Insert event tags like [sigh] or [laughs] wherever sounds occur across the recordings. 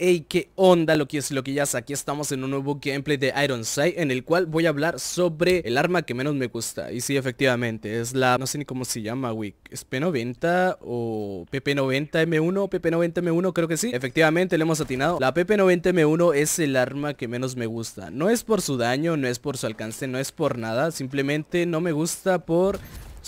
Hey, qué onda, lo que es lo que ya aquí estamos en un nuevo gameplay de Iron Sight en el cual voy a hablar sobre el arma que menos me gusta. Y sí, efectivamente, es la, no sé ni cómo se llama, Wick, es P90 o PP90M1, PP90M1 creo que sí. Efectivamente, le hemos atinado. La PP90M1 es el arma que menos me gusta. No es por su daño, no es por su alcance, no es por nada, simplemente no me gusta por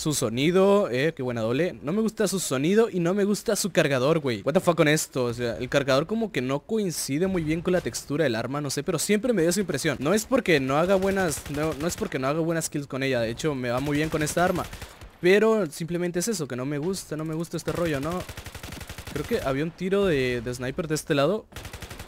su sonido, eh, qué buena doble. No me gusta su sonido y no me gusta su cargador, güey. What the fuck con esto, o sea, el cargador como que no coincide muy bien con la textura del arma, no sé, pero siempre me dio esa impresión. No es porque no haga buenas, no, es porque no haga buenas kills con ella, de hecho me va muy bien con esta arma. Pero simplemente es eso, que no me gusta, no me gusta este rollo, ¿no? Creo que había un tiro de, de sniper de este lado.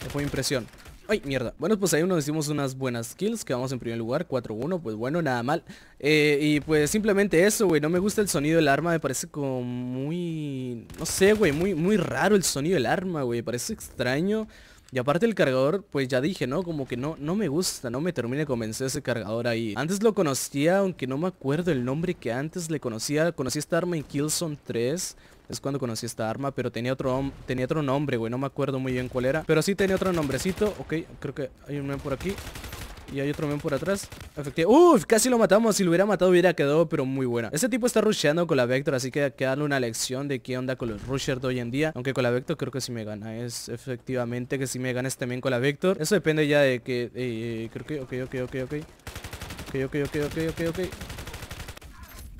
Me fue impresión. Ay, mierda. Bueno, pues ahí nos hicimos unas buenas kills. Quedamos en primer lugar, 4-1. Pues bueno, nada mal. Eh, y pues simplemente eso, güey. No me gusta el sonido del arma. Me parece como muy... No sé, güey. Muy, muy raro el sonido del arma, güey. Parece extraño. Y aparte el cargador, pues ya dije, ¿no? Como que no, no me gusta, no me termine de convencer ese cargador ahí. Antes lo conocía, aunque no me acuerdo el nombre que antes le conocía. Conocí esta arma en Killzone 3 es cuando conocí esta arma, pero tenía otro, tenía otro nombre, güey, no me acuerdo muy bien cuál era. Pero sí tenía otro nombrecito, ok, creo que hay un men por aquí. Y hay otro men por atrás Efectivamente Uf, casi lo matamos Si lo hubiera matado hubiera quedado Pero muy buena ese tipo está rusheando con la Vector Así que hay que darle una lección De qué onda con los rushers de hoy en día Aunque con la Vector creo que sí me gana Es efectivamente que sí me gana este men con la Vector Eso depende ya de que eh, Creo que... Ok, ok, ok, ok Ok, ok, ok, ok, ok, ok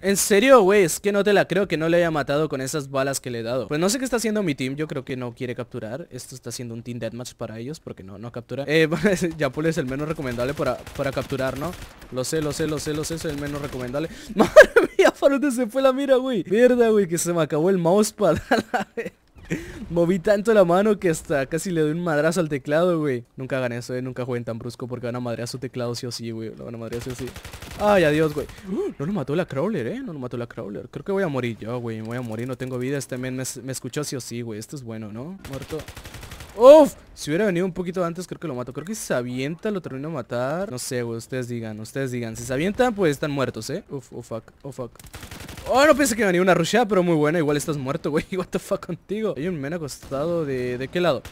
en serio, güey, es que no te la creo que no le haya matado con esas balas que le he dado. Pues no sé qué está haciendo mi team, yo creo que no quiere capturar. Esto está siendo un team deathmatch para ellos porque no, no captura. Eh, [laughs] pues es el menos recomendable para, capturar, ¿no? Lo sé, lo sé, lo sé, lo sé, es el menos recomendable. [laughs] Madre mía, ¿para dónde se fue la mira, güey? Mierda, güey, que se me acabó el mouse para [laughs] Moví tanto la mano que hasta casi le doy un madrazo al teclado, güey. Nunca hagan eso, eh. Nunca jueguen tan brusco porque van a madrear su teclado sí o sí, güey. Lo van a madrear sí o sí. Ay, adiós, güey uh, No lo mató la crawler, eh No lo mató la crawler Creo que voy a morir yo, güey Voy a morir, no tengo vida Este men me, escuchó sí o sí, güey Esto es bueno, ¿no? Muerto ¡Uf! Si hubiera venido un poquito antes creo que lo mato Creo que si se avienta lo termino de matar No sé, güey, ustedes digan, ustedes digan Si se avientan, pues están muertos, eh Uf, oh fuck, oh fuck Oh, no pensé que venía una rushada, pero muy buena Igual estás muerto, güey [laughs] What the fuck contigo Hay un men acostado de... ¿De qué lado?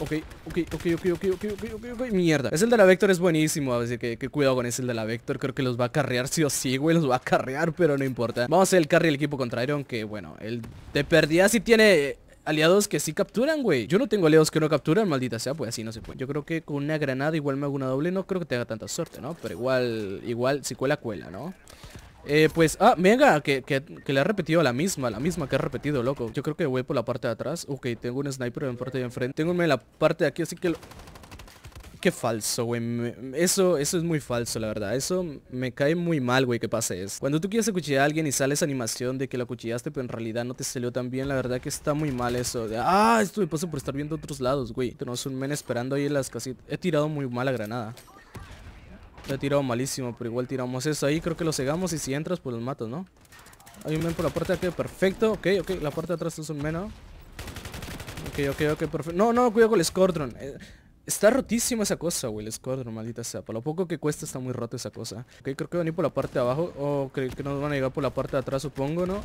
ok, ok, ok, ok, ok, ok, ok, ok, ok, mierda. Es el de la Vector, es buenísimo, A ver que, que cuidado con ese el de la Vector. Creo que los va a carrear sí o sí, güey, los va a carrear, pero no importa. Vamos a hacer el carry del equipo contra Iron, que bueno, el de perdida sí tiene aliados que sí capturan, güey. Yo no tengo aliados que no capturan, maldita sea, pues así no se puede. Yo creo que con una granada igual me hago una doble, no creo que te haga tanta suerte, ¿no? Pero igual, igual, si cuela, cuela, ¿no? Eh, pues, ah, venga, que, le ha repetido la misma, la misma que ha repetido, loco Yo creo que voy por la parte de atrás Ok, tengo un sniper en parte de enfrente Tengo en la parte de aquí, así que Qué falso, güey Eso, eso es muy falso, la verdad Eso me cae muy mal, güey, que pase eso Cuando tú quieres acuchillar a alguien y sale esa animación de que lo cuchillaste, Pero en realidad no te salió tan bien La verdad que está muy mal eso Ah, esto me pasa por estar viendo otros lados, güey Tenemos un men esperando ahí en las casitas He tirado muy mal la granada lo he tirado malísimo, pero igual tiramos eso ahí. Creo que lo cegamos y si entras, pues los matas, ¿no? Hay un men por la parte de aquí, perfecto. Ok, ok, la parte de atrás es un menos Ok, ok, ok, perfecto. No, no, cuidado con el Scordron. Eh, está rotísima esa cosa, güey, el Scordron, maldita sea. Por lo poco que cuesta está muy rota esa cosa. Ok, creo que van a ir por la parte de abajo. O creo que nos van a llegar por la parte de atrás, supongo, ¿no?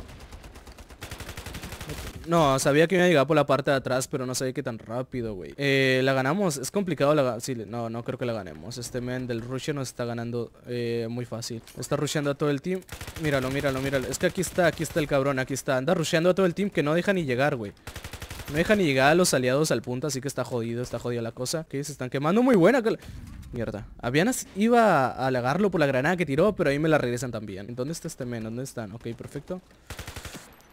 No, sabía que iba a llegar por la parte de atrás, pero no sabía que tan rápido, güey. Eh, la ganamos, es complicado la Sí, no, no creo que la ganemos. Este men del rushe nos está ganando eh, muy fácil. Está rusheando a todo el team. Míralo, míralo, míralo. Es que aquí está, aquí está el cabrón, aquí está. Anda rusheando a todo el team que no deja ni llegar, güey. No deja ni llegar a los aliados al punto, así que está jodido, está jodida la cosa. Que se están quemando muy buena. Mierda. Avianas iba a halagarlo por la granada que tiró, pero ahí me la regresan también. ¿Dónde está este men? ¿Dónde están? Ok, perfecto.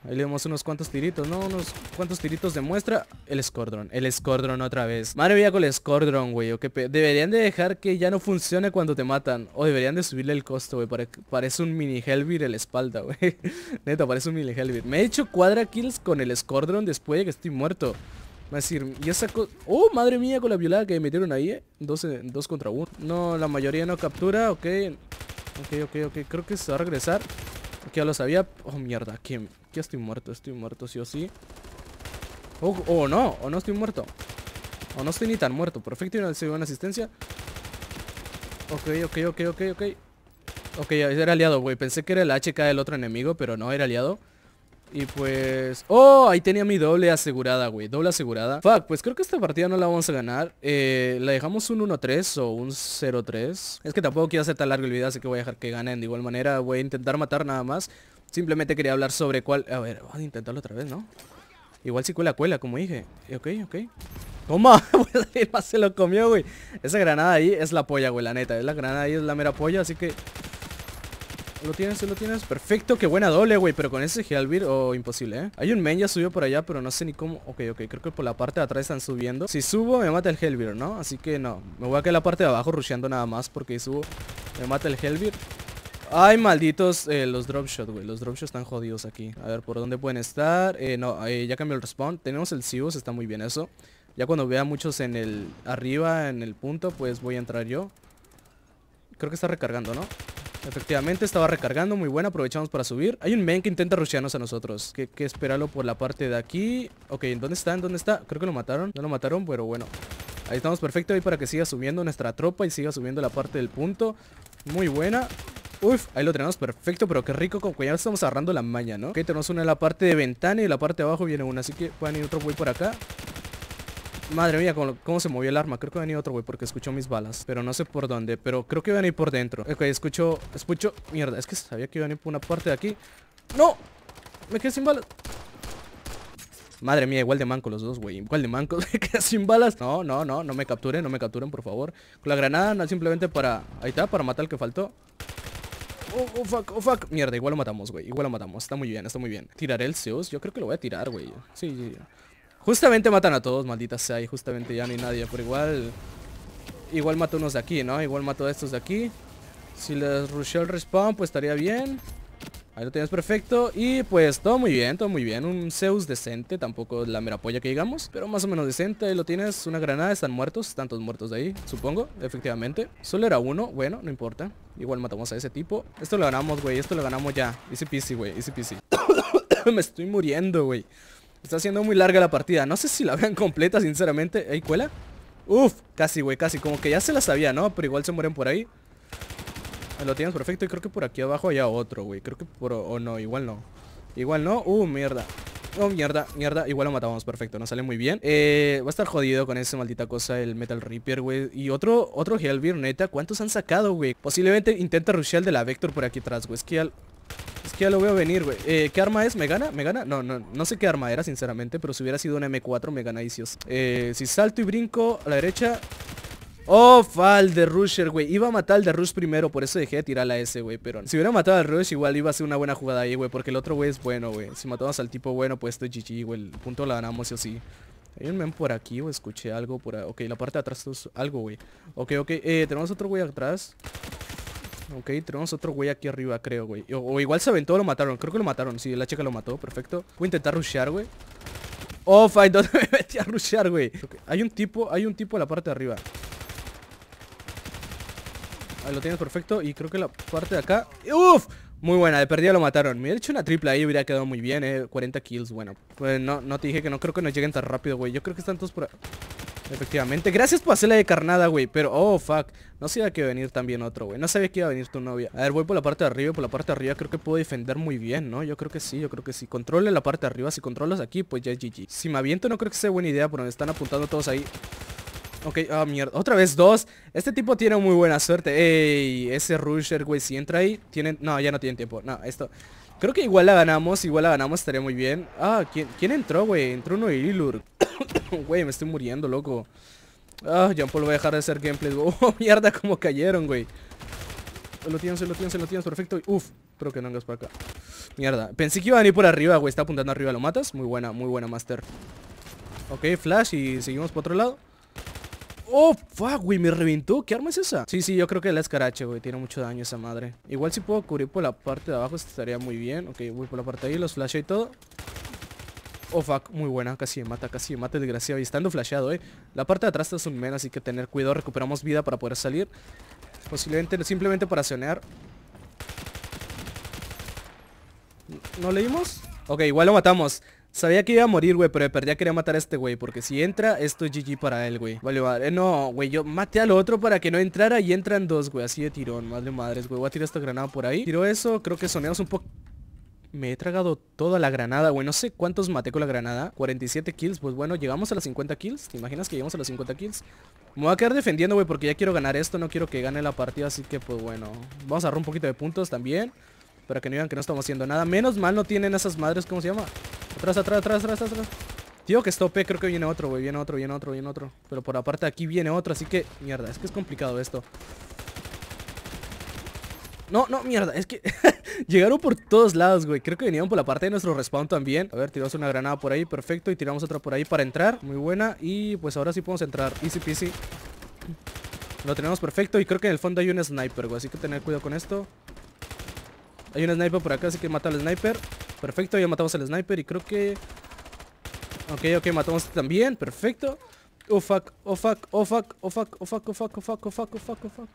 Ahí le damos unos cuantos tiritos, ¿no? Unos cuantos tiritos de muestra. El Scordron, el Scordron otra vez. Madre mía con el Scordron, güey. ¿o deberían de dejar que ya no funcione cuando te matan. O deberían de subirle el costo, güey. parece un mini Helvir en la espalda, güey. [laughs] Neta, parece un mini Helvir. Me he hecho cuadra kills con el Scordron después de que estoy muerto. Va a decir, y esa ¡Oh, madre mía con la violada que me metieron ahí! Eh. Dos, dos contra uno. No, la mayoría no captura, ok. Ok, ok, ok. Creo que se va a regresar. Aquí ya lo sabía. Oh, mierda. Aquí, estoy muerto. Estoy muerto, sí o sí. O oh, oh, no. O no estoy muerto. O no estoy ni tan muerto. Perfecto. Y una asistencia. Ok, ok, ok, ok, ok. Ok, era aliado, güey. Pensé que era el HK del otro enemigo, pero no, era aliado. Y pues... ¡Oh! Ahí tenía mi doble asegurada, güey Doble asegurada Fuck, pues creo que esta partida no la vamos a ganar eh, La dejamos un 1-3 o un 0-3 Es que tampoco quiero hacer tan largo el video Así que voy a dejar que ganen De igual manera voy a intentar matar nada más Simplemente quería hablar sobre cuál... A ver, vamos a intentarlo otra vez, ¿no? Igual si cuela, cuela, como dije eh, Ok, ok Toma, [laughs] pues se lo comió, güey Esa granada ahí es la polla, güey, la neta La granada ahí es la mera polla, así que lo tienes, lo tienes. Perfecto, qué buena doble, güey. Pero con ese Helvir o oh, imposible, ¿eh? Hay un men ya subió por allá, pero no sé ni cómo. Ok, ok, creo que por la parte de atrás están subiendo. Si subo, me mata el Helvir ¿no? Así que no. Me voy a quedar la parte de abajo rusheando nada más porque subo, me mata el Helvir Ay, malditos eh, los dropshot, güey. Los dropshot están jodidos aquí. A ver, ¿por dónde pueden estar? Eh, no, eh, ya cambió el respawn. Tenemos el Sivus, está muy bien eso. Ya cuando vea muchos en el... Arriba, en el punto, pues voy a entrar yo. Creo que está recargando, ¿no? Efectivamente, estaba recargando, muy buena, aprovechamos para subir. Hay un men que intenta rushearnos a nosotros. Que, que esperarlo por la parte de aquí. Ok, ¿dónde está? ¿Dónde está? Creo que lo mataron. No lo mataron, pero bueno. Ahí estamos perfecto ahí para que siga subiendo nuestra tropa y siga subiendo la parte del punto. Muy buena. Uf, ahí lo tenemos perfecto, pero qué rico como que ya estamos agarrando la maña, ¿no? Ok, tenemos una en la parte de ventana y en la parte de abajo viene una, así que pueden ir otro voy por acá. Madre mía, ¿cómo, se movió el arma. Creo que venía otro güey porque escucho mis balas. Pero no sé por dónde. Pero creo que ir por dentro. Ok, escucho... Escucho... Mierda, es que sabía que a venir por una parte de aquí. ¡No! Me quedé sin balas. Madre mía, igual de manco los dos, güey. Igual de manco, [laughs] me quedé sin balas. No, no, no, no me capturen, no me capturen, por favor. Con la granada, no simplemente para... Ahí está, para matar al que faltó. Oh, oh, fuck, oh, fuck. Mierda, igual lo matamos, güey. Igual lo matamos. Está muy bien, está muy bien. Tiraré el Zeus. Yo creo que lo voy a tirar, güey. Sí, sí, sí. Justamente matan a todos, maldita sea. Y justamente ya ni nadie. Pero igual... Igual mato unos de aquí, ¿no? Igual mato a estos de aquí. Si les rusheo el respawn, pues estaría bien. Ahí lo tienes, perfecto. Y pues todo muy bien, todo muy bien. Un Zeus decente, tampoco la mera polla que digamos. Pero más o menos decente. Ahí lo tienes. Una granada, están muertos. Tantos muertos de ahí, supongo. Efectivamente. Solo era uno. Bueno, no importa. Igual matamos a ese tipo. Esto lo ganamos, güey. Esto lo ganamos ya. Easy peasy, güey. Easy peasy. [coughs] Me estoy muriendo, güey. Está siendo muy larga la partida. No sé si la vean completa, sinceramente. ¿Hay cuela? Uf, casi, güey, casi. Como que ya se la sabía, ¿no? Pero igual se mueren por ahí. Ah, lo tienes perfecto y creo que por aquí abajo hay otro, güey. Creo que por... O no, igual no. Igual no. Uh, mierda. Oh, mierda, mierda. Igual lo matamos, perfecto. No sale muy bien. Eh, va a estar jodido con esa maldita cosa, el Metal Reaper, güey. Y otro, otro Hellbeer, neta. ¿Cuántos han sacado, güey? Posiblemente intenta rushear de la Vector por aquí atrás, güey. Es que al ya lo veo venir, güey. Eh, ¿Qué arma es? ¿Me gana? ¿Me gana? No, no, no sé qué arma era, sinceramente, pero si hubiera sido una M4 me gana Isios. Eh, si salto y brinco a la derecha... Oh, fal de Rusher, güey. Iba a matar al de Rush primero, por eso dejé de tirar la S, güey. Pero si hubiera matado al Rush, igual iba a ser una buena jugada ahí, güey. Porque el otro güey es bueno, güey. Si matamos al tipo bueno, pues esto GG, güey. El punto la ganamos sí o sí. Hay un men por aquí, o escuché algo por... Ok, la parte de atrás es algo, güey. Ok, ok. Eh, tenemos otro güey atrás. Ok, tenemos otro güey aquí arriba, creo, güey o, igual se aventó lo mataron, creo que lo mataron Sí, la chica lo mató, perfecto Voy a intentar rushear, güey Oh, fight, [laughs] ¿dónde me metí a rushear, güey? Hay un tipo, hay un tipo a la parte de arriba Ahí lo tienes perfecto Y creo que la parte de acá ¡Uf! Muy buena, de perdida lo mataron Me hubiera hecho una triple ahí, hubiera quedado muy bien, eh 40 kills, bueno Pues no, no te dije que no creo que nos lleguen tan rápido, güey Yo creo que están todos por... Efectivamente. Gracias por hacerla de carnada, güey. Pero, oh, fuck. No sabía que iba a venir también otro, güey. No sabía que iba a venir tu novia. A ver, voy por la parte de arriba. Por la parte de arriba creo que puedo defender muy bien, ¿no? Yo creo que sí, yo creo que sí. Controle la parte de arriba. Si controlas aquí, pues ya es GG. Si me aviento, no creo que sea buena idea por donde están apuntando todos ahí. Ok, ah, mierda. Otra vez dos. Este tipo tiene muy buena suerte. Ey, ese rusher, güey, si entra ahí, tienen... No, ya no tienen tiempo. No, esto... Creo que igual la ganamos, igual la ganamos, estaría muy bien. Ah, ¿quién, entró, güey? Entró uno de Ilur. [coughs] Güey, me estoy muriendo, loco. Ah, ya Paul, voy a dejar de hacer gameplay. [laughs] Oh, mierda, cómo cayeron, güey. Lo tienes, lo tienes, lo tienes, perfecto. Uf, creo que no andas para acá. Mierda, pensé que iba a venir por arriba, güey. Está apuntando arriba, ¿lo matas? Muy buena, muy buena, Master. Ok, Flash y seguimos por otro lado. ¡Oh, fuck, güey! Me reventó. ¿Qué arma es esa? Sí, sí, yo creo que la escarache, güey. Tiene mucho daño esa madre. Igual si puedo cubrir por la parte de abajo estaría muy bien. Ok, voy por la parte de ahí, los flash y todo. Oh, fuck, muy buena, casi me mata, casi me mata, desgraciado. Y estando flasheado, eh. La parte de atrás está un men, así que tener cuidado. Recuperamos vida para poder salir. Posiblemente, simplemente para cenear. ¿No leímos? Ok, igual lo matamos. Sabía que iba a morir, güey, pero de quería matar a este güey. Porque si entra, esto es GG para él, güey. Vale, vale. Eh, no, güey, yo maté al otro para que no entrara y entran dos, güey. Así de tirón, madre madres, güey. Voy a tirar esta granada por ahí. Tiro eso, creo que soneamos un poco... Me he tragado toda la granada, güey. No sé cuántos maté con la granada. 47 kills. Pues bueno, llegamos a las 50 kills. ¿Te imaginas que llegamos a las 50 kills? Me voy a quedar defendiendo, güey, porque ya quiero ganar esto. No quiero que gane la partida, así que pues bueno. Vamos a agarrar un poquito de puntos también. Para que no digan que no estamos haciendo nada. Menos mal no tienen esas madres, ¿cómo se llama? Atrás, atrás, atrás, atrás, atrás. Tío que estope, eh, creo que viene otro, güey. Viene otro, viene otro, viene otro. Pero por aparte aquí viene otro, así que... Mierda, es que es complicado esto. No, no, mierda, es que [laughs] llegaron por todos lados, güey Creo que venían por la parte de nuestro respawn también A ver, tiramos una granada por ahí, perfecto Y tiramos otra por ahí para entrar, muy buena Y pues ahora sí podemos entrar, easy peasy Lo tenemos perfecto Y creo que en el fondo hay un sniper, güey, así que tener cuidado con esto Hay un sniper por acá, así que mata al sniper Perfecto, ya matamos al sniper y creo que... Ok, ok, matamos también, perfecto. Oh fuck, oh fuck, oh fuck, oh fuck, oh fuck, oh fuck, oh fuck, oh fuck, oh fuck, oh fuck.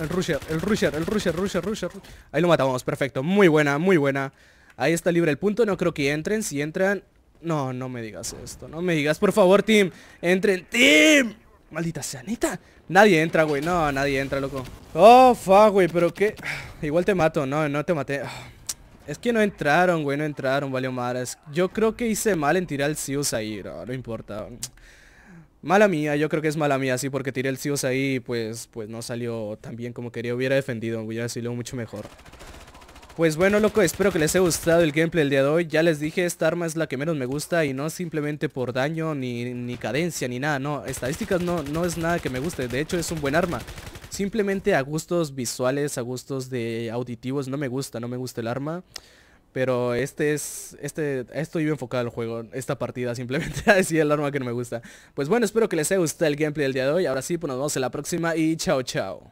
El rusher, el rusher, el rusher, rusher, rusher. Ahí lo matamos, perfecto. Muy buena, muy buena. Ahí está libre el punto, no creo que entren. Si entran... No, no me digas esto, no me digas. Por favor, team, entren. ¡Team! Maldita sea, Nadie entra, güey. No, nadie entra, loco. Oh, fuck, güey, pero qué... Igual te mato. No, no te maté. Ah. Es que no entraron, güey, no entraron, valió madres. Yo creo que hice mal en tirar el Zeus ahí, no, importa. Mala mía, yo creo que es mala mía, sí, porque tiré el Zeus ahí y pues, pues no salió tan bien como quería. Hubiera defendido, hubiera sido mucho mejor. Pues bueno, loco, espero que les haya gustado el gameplay del día de hoy. Ya les dije, esta arma es la que menos me gusta y no simplemente por daño, ni, ni cadencia, ni nada. No, estadísticas no, no es nada que me guste. De hecho, es un buen arma. Simplemente a gustos visuales, a gustos de auditivos, no me gusta, no me gusta el arma. Pero este es, este, esto iba enfocado al juego, esta partida simplemente, [laughs] decir el arma que no me gusta. Pues bueno, espero que les haya gustado el gameplay del día de hoy, ahora sí, pues nos vemos en la próxima y chao chao.